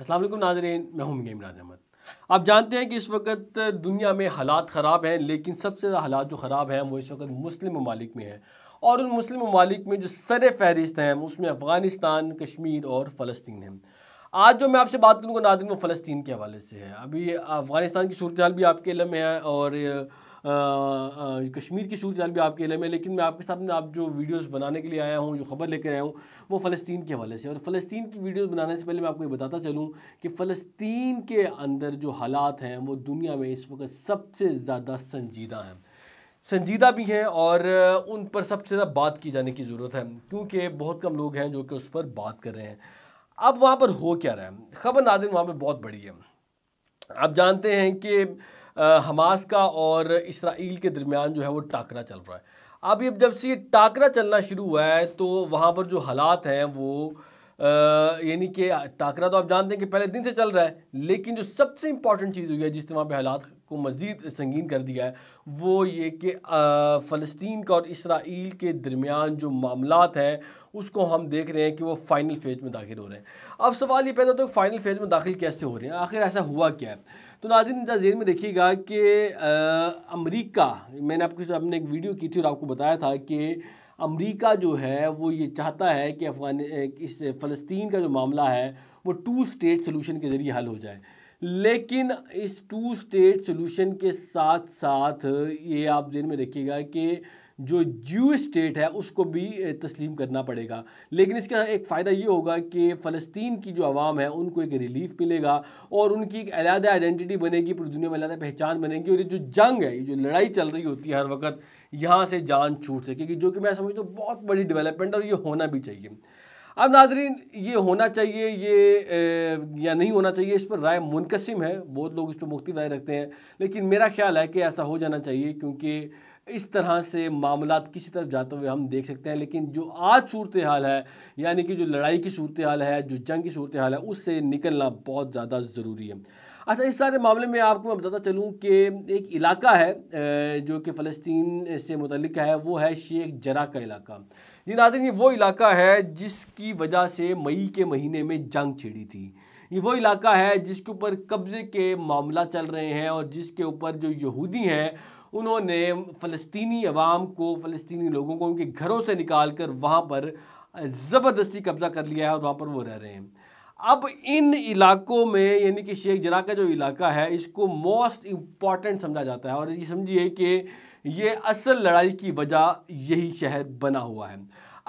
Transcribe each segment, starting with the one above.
असल नाजरीन मैं मीम गेम अहमद आप जानते हैं कि इस वक्त दुनिया में हालात ख़राब हैं लेकिन सबसे ज़्यादा हालात जो ख़राब हैं वो इस वक्त मुस्लिम ममालिक में हैं और उन मुस्लिम ममालिक में जो सर फहरिस्त हैं उसमें अफ़गानिस्तान कश्मीर और फ़लस्तीन हैं आज जो मैं आपसे बात करूँगा नाजरन वो फ़लस्तीन के हवाले से है अभी अफ़गानिस्तान की सूरत भी आपके इलम है और कश्मीर की सूरत भी आपके इलम है लेकिन मैं आपके सामने आप जो वीडियोस बनाने के लिए आया हूँ जो खबर लेकर आया हूँ वो फ़लस्तीन के हवाले से और फ़लस्तीन की वीडियोस बनाने से पहले मैं आपको ये बताता चलूँ कि फ़लस्तीन के अंदर जो हालात हैं वो दुनिया में इस वक्त सबसे ज़्यादा संजीदा हैं संजीदा भी हैं और उन पर सबसे ज़्यादा बात की जाने की ज़रूरत है क्योंकि बहुत कम लोग हैं जो कि उस पर बात कर रहे हैं अब वहाँ पर हो क्या रहा है खबर नादिन वहाँ पर बहुत बड़ी है आप जानते हैं कि हमास का और इसराइल के दरमियान जो है वो टाकरा चल रहा है अब ये जब से ये टाकरा चलना शुरू हुआ है तो वहाँ पर जो हालात हैं वो यानी कि टाकरा तो आप जानते हैं कि पहले दिन से चल रहा है लेकिन जो सबसे इंपॉर्टेंट चीज़ हुई है जिस तरह पर हालात को मज़ीद संगीन कर दिया है वो ये कि फ़लस्तीन का और इसराइल के दरमियान जो मामला हैं उसको हम देख रहे हैं कि वो फ़ाइनल फेज़ में दाखिल हो रहे हैं अब सवाल ये पैदा होता है कि फ़ाइनल फेज़ में दाखिल कैसे हो रहे हैं आखिर ऐसा हुआ क्या है तो नाजिन इंतजार जेर में देखिएगा कि अमरीका मैंने आपको आपने एक वीडियो की थी और आपको बताया था कि अमेरिका जो है वो ये चाहता है कि अफगान इस फ़लस्तीन का जो मामला है वो टू स्टेट सोलूशन के ज़रिए हल हो जाए लेकिन इस टू स्टेट सोलूशन के साथ साथ ये आप दिन में रखिएगा कि जो जू स्टेट है उसको भी तस्लीम करना पड़ेगा लेकिन इसका एक फ़ायदा ये होगा कि फ़लस्तीन की जो आवाम है उनको एक रिलीफ मिलेगा और उनकी एक अलहदा आइडेंटिटी बनेगी पूरी दुनिया में अलहदा पहचान बनेगी और ये जो जंग है ये जो लड़ाई चल रही होती है हर वक्त यहाँ से जान छूट सकेगी जो कि मैं समझता हूँ बहुत बड़ी डेवलपमेंट और ये होना भी चाहिए अब नाजरीन ये होना चाहिए ये ए, या नहीं होना चाहिए इस पर राय मुनकसम है बहुत लोग इस पर मुख्तु राय रखते हैं लेकिन मेरा ख्याल है कि ऐसा हो जाना चाहिए क्योंकि इस तरह से मामला किसी तरफ जाते हुए हम देख सकते हैं लेकिन जो आज सूरत हाल है यानी कि जो लड़ाई की सूरत हाल है जो जंग की सूरत हाल है उससे निकलना बहुत ज़्यादा ज़रूरी है अच्छा इस सारे मामले में आपको मैं बताता चलूँ कि एक इलाका है जो कि फ़लस्तीन से मुतल है वो है शेख जरा का इलाका ये नाजन ये वो इलाका है जिसकी वजह से मई के महीने में जंग छिड़ी थी ये वो इलाका है जिसके ऊपर कब्ज़े के मामला चल रहे हैं और जिसके ऊपर जो यहूदी हैं उन्होंने फ़लस्तनी आवाम को फ़लस्तनी लोगों को उनके घरों से निकाल कर वहाँ पर ज़बरदस्ती कब्ज़ा कर लिया है और वहाँ पर वो रह रहे हैं अब इन इलाकों में यानी कि शेख जरा का जो इलाका है इसको मोस्ट इम्पॉर्टेंट समझा जाता है और ये समझिए कि ये असल लड़ाई की वजह यही शहर बना हुआ है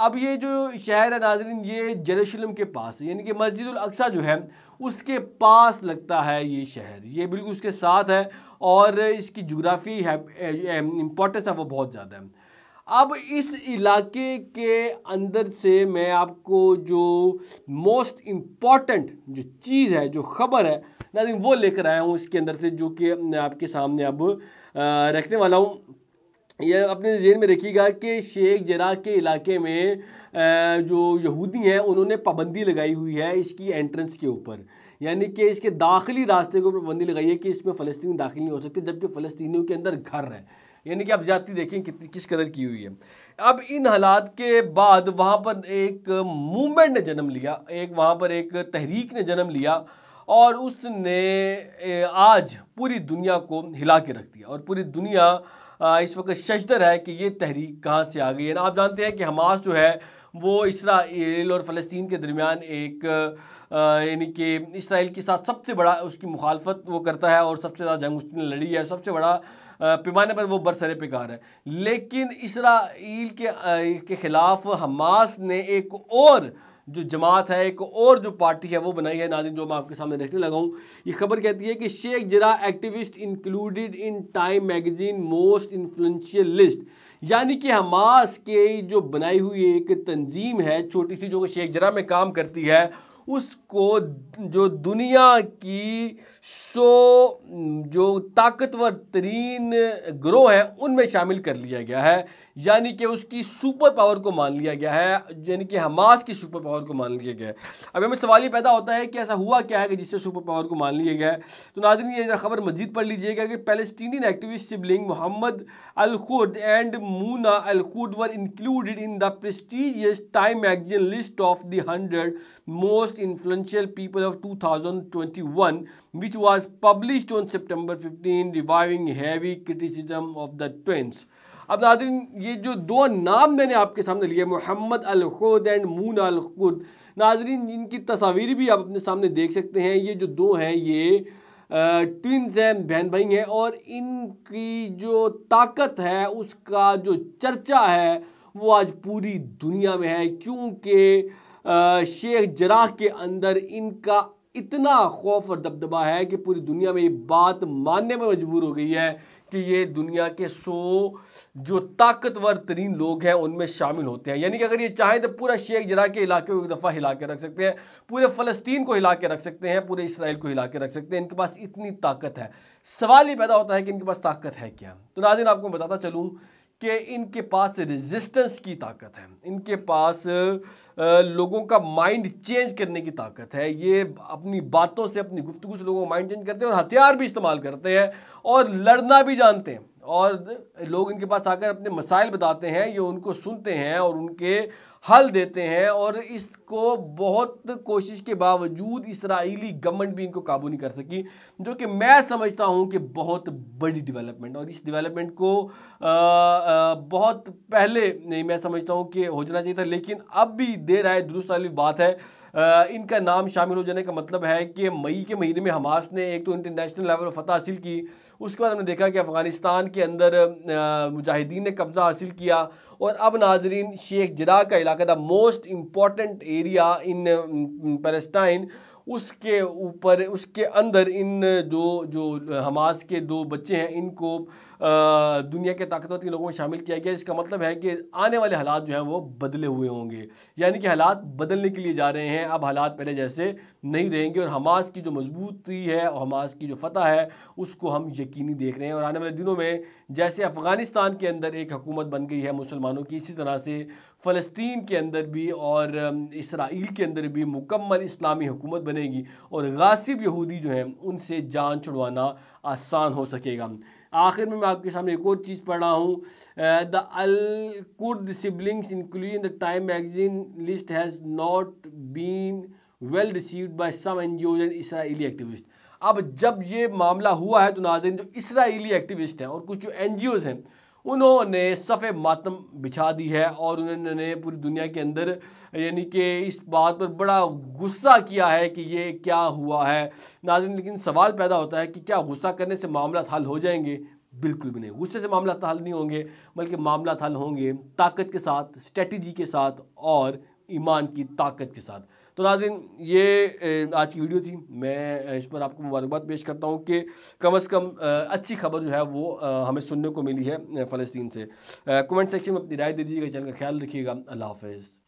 अब ये जो शहर है नाजरीन ये जरूशलम के पास यानी कि मस्जिद अक्सा जो है उसके पास लगता है ये शहर ये बिल्कुल उसके साथ है और इसकी जोग्राफ़ी इम्पोर्टेंस eh, eh, है वो बहुत ज़्यादा है अब इस इलाके के अंदर से मैं आपको जो मोस्ट इम्पॉर्टेंट जो चीज़ है जो ख़बर है नाजिन वो लेकर आया हूँ इसके अंदर से जो कि आपके सामने अब eh, रखने वाला हूँ यह अपने जेन में रखिएगा कि शेख जरा के इलाके में जो यहूदी हैं उन्होंने पाबंदी लगाई हुई है इसकी एंट्रेंस के ऊपर यानी कि इसके दाखिली रास्ते के ऊपर पाबंदी लगाई है कि इसमें फ़लस्तनी दाखिल नहीं हो सकते जबकि फ़लस्तियों के अंदर घर है यानी कि आप जाती देखें कितनी किस कदर की हुई है अब इन हालात के बाद वहाँ पर एक मूवमेंट ने जन्म लिया एक वहाँ पर एक तहरीक ने जन्म लिया और उसने आज पूरी दुनिया को हिला के रख दिया और पूरी दुनिया इस वक्त शशदर है कि ये तहरीक कहाँ से आ गई है ना आप जानते हैं कि हमास जो है वो इसराइल और फ़लस्तीन के दरमियान एक यानी कि इसराइल के साथ सबसे बड़ा उसकी मुखालफत वो करता है और सबसे ज़्यादा जंग उसने लड़ी है सबसे बड़ा पैमाने पर वो बरसरे पेकार है लेकिन इसराइल के के ख़िलाफ़ हमास ने एक और जो जमात है एक और जो पार्टी है वो बनाई है नाजिन जो मैं आपके सामने देखने लगा हूँ ये खबर कहती है कि Sheikh Jarrah activist included in Time magazine most influential list यानी कि हमास के जो बनाई हुई एक तंजीम है छोटी सी जो शेख जरा में काम करती है उसको जो दुनिया की सो जो ताकतवर तरीन ग्रोह हैं उनमें शामिल कर लिया गया है यानी कि उसकी सुपर पावर को मान लिया गया है यानी कि हमास की सुपर पावर को मान लिया गया है अब हमें सवाल ये पैदा होता है कि ऐसा हुआ क्या है कि जिससे सुपर पावर को मान लिया गया है तो नाजन ये ख़बर मजीद पढ़ लीजिएगा कि Palestine activist sibling Mohammed El Kurd and Muna El Kurd were included in the prestigious Time magazine list of the hundred most influential people of 2021 thousand twenty one which was published on September fifteen reviving heavy criticism of the twins अब नादिन ये जो दो नाम मैंने आपके सामने लिए Mohammed El Kurd and Muna El Kurd नाजरीन इनकी तस्वीर भी आप अपने सामने देख सकते हैं ये जो दो हैं ये ट्विन्स हैं बहन भाई हैं और इनकी जो ताकत है उसका जो चर्चा है वो आज पूरी दुनिया में है क्योंकि शेख जराह के अंदर इनका इतना खौफ और दबदबा है कि पूरी दुनिया में ये बात मानने में मजबूर हो गई है कि ये दुनिया के सो जो ताकतवर तरीन लोग हैं उनमें शामिल होते हैं यानी कि अगर ये चाहें तो पूरा शेख जरा के इलाके को एक दफ़ा हिला के रख सकते हैं पूरे फ़लस्तीन को हिला के रख सकते हैं पूरे इसराइल को हिला के रख सकते हैं इनके पास इतनी ताकत है सवाल ये पैदा होता है कि इनके पास ताकत है क्या तो नाजिन आपको बताता चलूँ कि इनके पास रेजिस्टेंस की ताकत है इनके पास लोगों का माइंड चेंज करने की ताकत है ये अपनी बातों से अपनी गुफ्तु से लोगों का माइंड चेंज करते हैं और हथियार भी इस्तेमाल करते हैं और लड़ना भी जानते हैं और लोग इनके पास आकर अपने मसाइल बताते हैं ये उनको सुनते हैं और उनके हल देते हैं और इसको बहुत कोशिश के बावजूद इसराइली गवर्नमेंट भी इनको काबू नहीं कर सकी जो कि मैं समझता हूँ कि बहुत बड़ी डेवलपमेंट और इस डेवलपमेंट को आ, आ, बहुत पहले नहीं मैं समझता हूँ कि हो जाना चाहिए था लेकिन अब भी देर आए दुरुस्त वाली बात है आ, इनका नाम शामिल हो जाने का मतलब है कि मई के महीने में हमास ने एक तो इंटरनेशनल लेवल पर फतह हासिल की उसके बाद हमने देखा कि अफ़गानिस्तान के अंदर मुजाहिदीन ने कब्ज़ा हासिल किया और अब नाजरीन शेख जरा का इलाका the most important area in Palestine उसके ऊपर उसके अंदर इन जो जो हमास के दो बच्चे हैं इनको दुनिया के ताकतवर के लोगों में शामिल किया गया इसका मतलब है कि आने वाले हालात जो हैं वो बदले हुए होंगे यानी कि हालात बदलने के लिए जा रहे हैं अब हालात पहले जैसे नहीं रहेंगे और हमास की जो मजबूती है और हमास की जो फतह है उसको हम यकीनी देख रहे हैं और आने वाले दिनों में जैसे अफ़गानिस्तान के अंदर एक हुकूमत बन गई है मुसलमानों की इसी तरह से फ़लस्तीन के अंदर भी और इसराइल के अंदर भी मुकम्मल इस्लामी हुकूमत बनेगी और गासिब यहूदी जो हैं उनसे जान छुड़वाना आसान हो सकेगा आखिर में मैं आपके सामने एक और चीज़ पढ़ रहा हूँ the El Kurd siblings including the Time magazine list has not been well received by some an and Israeli activist अब जब ये मामला हुआ है तो नाजरन जो इसराइली एक्टिविस्ट हैं और कुछ जो एन हैं उन्होंने सफ़े मातम बिछा दी है और उन्होंने पूरी दुनिया के अंदर यानी कि इस बात पर बड़ा गुस्सा किया है कि ये क्या हुआ है नाजन लेकिन सवाल पैदा होता है कि क्या गुस्सा करने से मामला हल हो जाएंगे बिल्कुल भी नहीं गुस्से से मामला हल नहीं होंगे बल्कि मामला हल होंगे ताकत के साथ स्ट्रेटजी के साथ और ईमान की ताकत के साथ तो नाजिन ये आज की वीडियो थी मैं इस पर आपको मुबारकबाद पेश करता हूँ कि कम अज़ कम अच्छी खबर जो है वो हमें सुनने को मिली है फ़लस्तीन से कमेंट सेक्शन में अपनी राय दे दीजिएगा चैनल का ख्याल रखिएगा अल्लाह हाफिज़